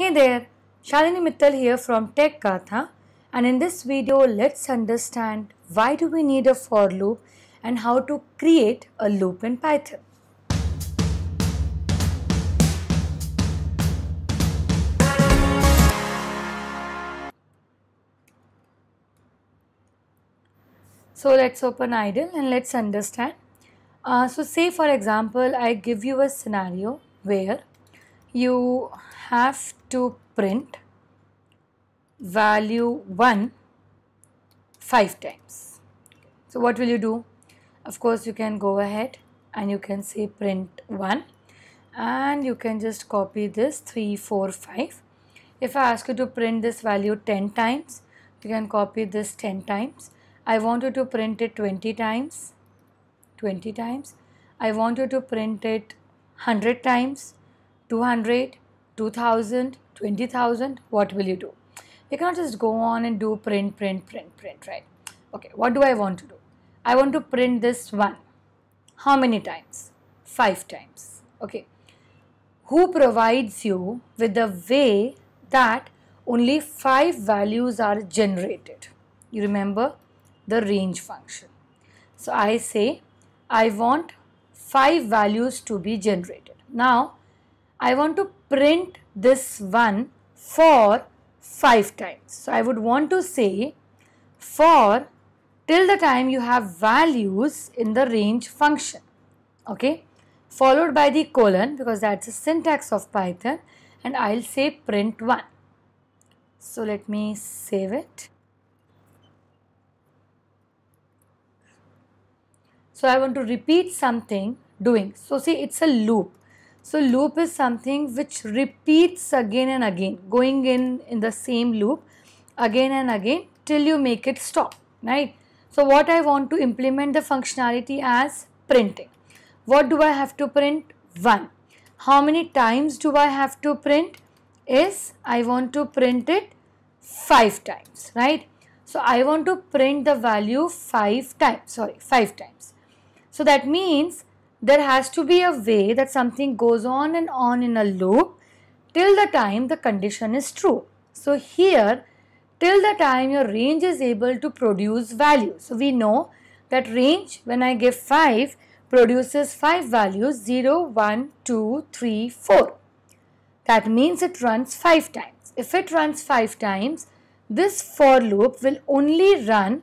Hey there, Shalini Mittal here from Tech Katha and in this video let's understand why do we need a for loop and how to create a loop in Python. So let's open idle and let's understand. Uh, so say for example I give you a scenario where you have to print value 1 5 times. So what will you do? Of course you can go ahead and you can say print 1 and you can just copy this 3, 4, 5. If I ask you to print this value 10 times, you can copy this 10 times. I want you to print it 20 times, 20 times. I want you to print it 100 times, 200, 2000, 20,000, what will you do? You cannot just go on and do print, print, print, print, right? Okay, what do I want to do? I want to print this one. How many times? Five times. Okay. Who provides you with the way that only five values are generated? You remember the range function. So I say I want five values to be generated. Now I want to print this one for 5 times. So I would want to say for till the time you have values in the range function okay followed by the colon because that's the syntax of Python and I'll say print 1. So let me save it. So I want to repeat something doing. So see it's a loop. So loop is something which repeats again and again, going in in the same loop again and again till you make it stop, right? So what I want to implement the functionality as printing. What do I have to print? 1. How many times do I have to print? Is I want to print it 5 times, right? So I want to print the value 5 times, sorry, 5 times. So that means there has to be a way that something goes on and on in a loop till the time the condition is true. So here till the time your range is able to produce value. So we know that range when I give 5 produces 5 values 0, 1, 2, 3, 4. That means it runs 5 times. If it runs 5 times, this for loop will only run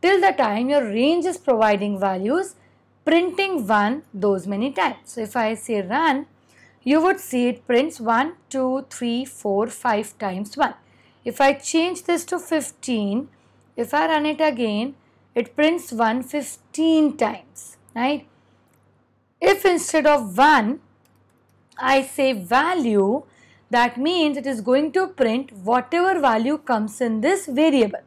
till the time your range is providing values printing 1 those many times. So, if I say run, you would see it prints 1, 2, 3, 4, 5 times 1. If I change this to 15, if I run it again, it prints 1 15 times, right? If instead of 1, I say value, that means it is going to print whatever value comes in this variable.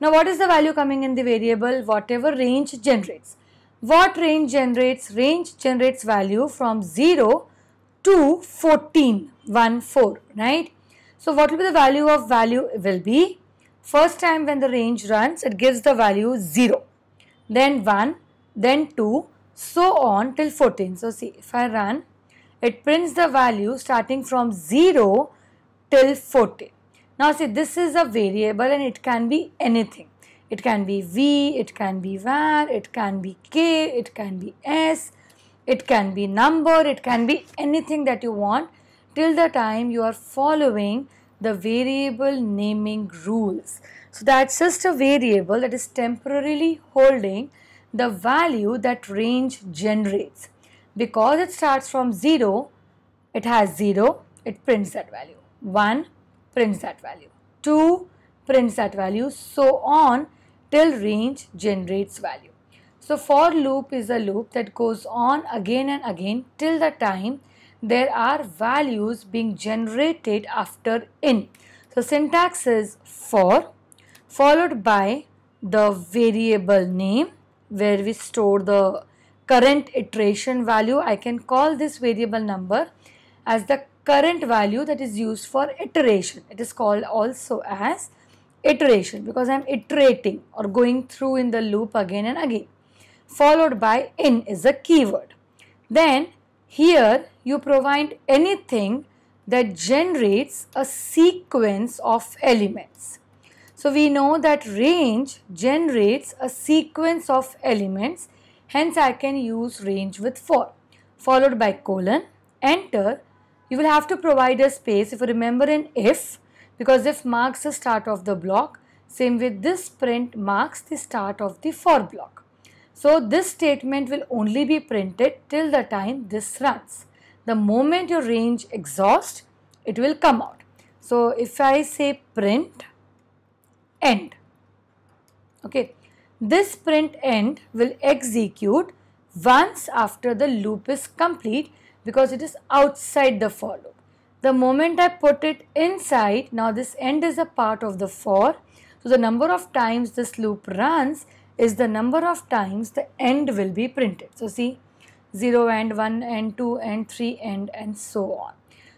Now, what is the value coming in the variable? Whatever range generates. What range generates? Range generates value from 0 to 14, 1, 4, right? So, what will be the value of value it will be? First time when the range runs, it gives the value 0, then 1, then 2, so on till 14. So, see if I run, it prints the value starting from 0 till 14. Now, see this is a variable and it can be anything. It can be v. it can be var. it can be k, it can be s, it can be number, it can be anything that you want till the time you are following the variable naming rules. So that's just a variable that is temporarily holding the value that range generates. Because it starts from 0, it has 0, it prints that value. 1 prints that value. 2 prints that value. So on till range generates value. So for loop is a loop that goes on again and again till the time there are values being generated after in. So syntax is for followed by the variable name where we store the current iteration value. I can call this variable number as the current value that is used for iteration. It is called also as iteration because I am iterating or going through in the loop again and again followed by in is a keyword. Then here you provide anything that generates a sequence of elements. So we know that range generates a sequence of elements hence I can use range with 4 followed by colon enter you will have to provide a space if you remember in if because if marks the start of the block, same way this print marks the start of the for block. So this statement will only be printed till the time this runs. The moment your range exhaust, it will come out. So if I say print end, okay, this print end will execute once after the loop is complete because it is outside the for loop. The moment I put it inside, now this end is a part of the for. So the number of times this loop runs is the number of times the end will be printed. So see 0 and 1 and 2 and 3 and and so on.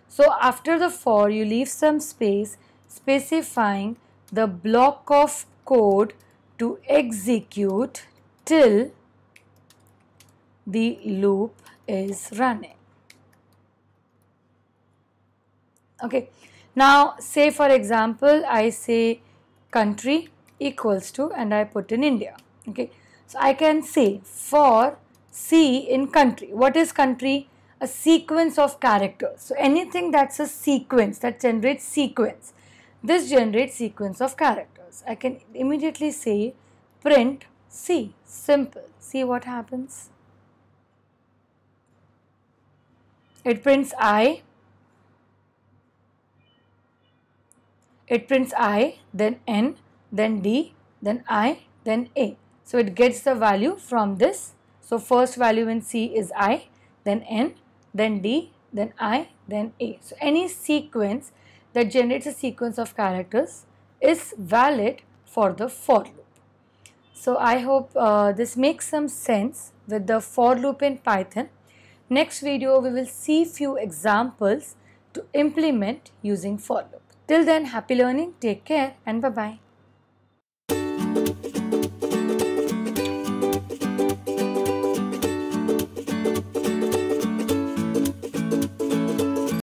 So after the for you leave some space specifying the block of code to execute till the loop is running. okay now say for example I say country equals to and I put in India okay so I can say for C in country what is country a sequence of characters so anything that's a sequence that generates sequence this generates sequence of characters I can immediately say print C simple see what happens it prints I it prints i, then n, then d, then i, then a. So it gets the value from this. So first value in C is i, then n, then d, then i, then a. So any sequence that generates a sequence of characters is valid for the for loop. So I hope uh, this makes some sense with the for loop in Python. Next video we will see few examples to implement using for loop. Till then, happy learning, take care, and bye bye.